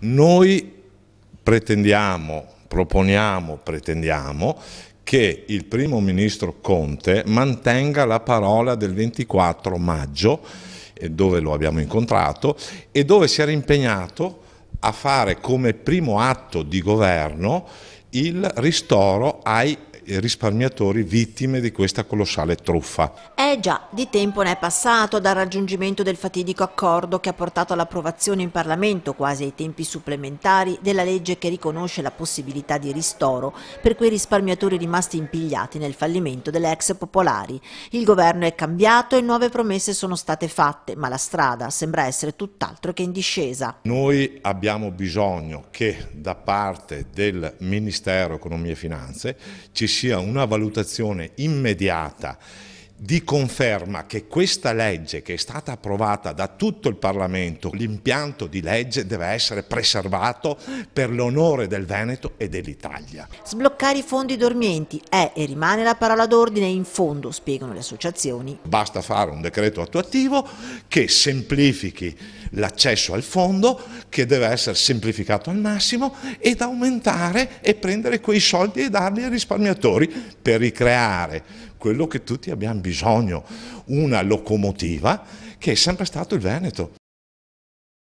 Noi pretendiamo, proponiamo, pretendiamo che il primo ministro Conte mantenga la parola del 24 maggio, eh, dove lo abbiamo incontrato, e dove si era impegnato a fare come primo atto di governo il ristoro ai eh, risparmiatori vittime di questa colossale truffa. Eh già, di tempo ne è passato dal raggiungimento del fatidico accordo che ha portato all'approvazione in Parlamento quasi ai tempi supplementari della legge che riconosce la possibilità di ristoro per quei risparmiatori rimasti impigliati nel fallimento delle ex popolari. Il governo è cambiato e nuove promesse sono state fatte, ma la strada sembra essere tutt'altro che in discesa. Noi abbiamo bisogno che da parte del Ministero Economia e Finanze ci sia sia una valutazione immediata di conferma che questa legge che è stata approvata da tutto il Parlamento, l'impianto di legge deve essere preservato per l'onore del Veneto e dell'Italia. Sbloccare i fondi dormienti è e rimane la parola d'ordine in fondo, spiegano le associazioni. Basta fare un decreto attuativo che semplifichi l'accesso al fondo che deve essere semplificato al massimo ed aumentare e prendere quei soldi e darli ai risparmiatori per ricreare quello che tutti abbiamo bisogno, una locomotiva che è sempre stato il Veneto.